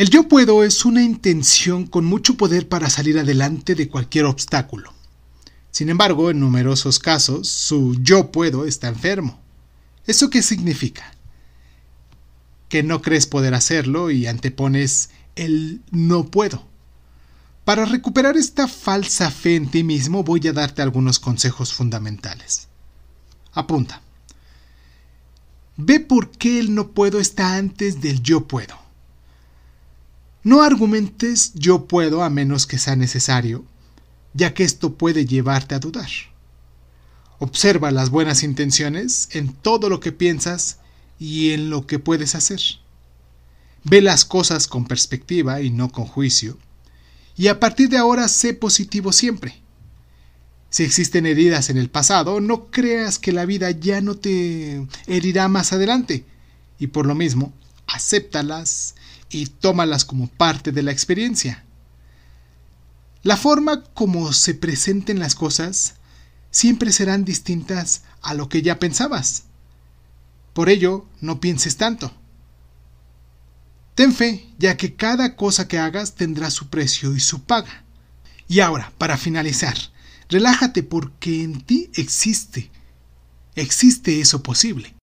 El yo puedo es una intención con mucho poder para salir adelante de cualquier obstáculo. Sin embargo, en numerosos casos, su yo puedo está enfermo. ¿Eso qué significa? Que no crees poder hacerlo y antepones el no puedo. Para recuperar esta falsa fe en ti mismo voy a darte algunos consejos fundamentales. Apunta. Ve por qué el no puedo está antes del yo puedo. No argumentes yo puedo a menos que sea necesario, ya que esto puede llevarte a dudar. Observa las buenas intenciones en todo lo que piensas y en lo que puedes hacer. Ve las cosas con perspectiva y no con juicio. Y a partir de ahora sé positivo siempre. Si existen heridas en el pasado, no creas que la vida ya no te herirá más adelante. Y por lo mismo, acéptalas y tómalas como parte de la experiencia. La forma como se presenten las cosas siempre serán distintas a lo que ya pensabas. Por ello, no pienses tanto. Ten fe, ya que cada cosa que hagas tendrá su precio y su paga. Y ahora, para finalizar, relájate porque en ti existe, existe eso posible.